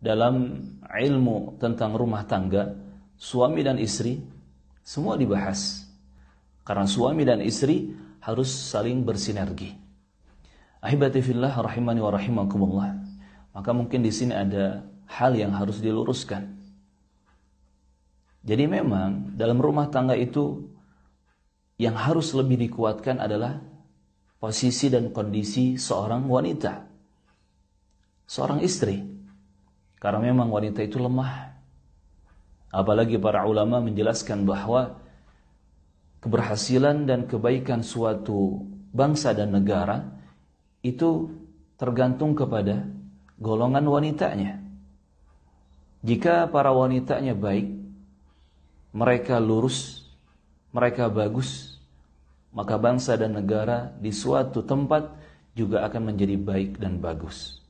dalam ilmu tentang rumah tangga, suami dan istri semua dibahas. Karena suami dan istri harus saling bersinergi. Ahibati fillah rahimani wa Maka mungkin di sini ada hal yang harus diluruskan. Jadi memang dalam rumah tangga itu yang harus lebih dikuatkan adalah posisi dan kondisi seorang wanita, seorang istri. Karena memang wanita itu lemah. Apalagi para ulama menjelaskan bahwa keberhasilan dan kebaikan suatu bangsa dan negara itu tergantung kepada golongan wanitanya. Jika para wanitanya baik, mereka lurus, mereka bagus, maka bangsa dan negara di suatu tempat juga akan menjadi baik dan bagus.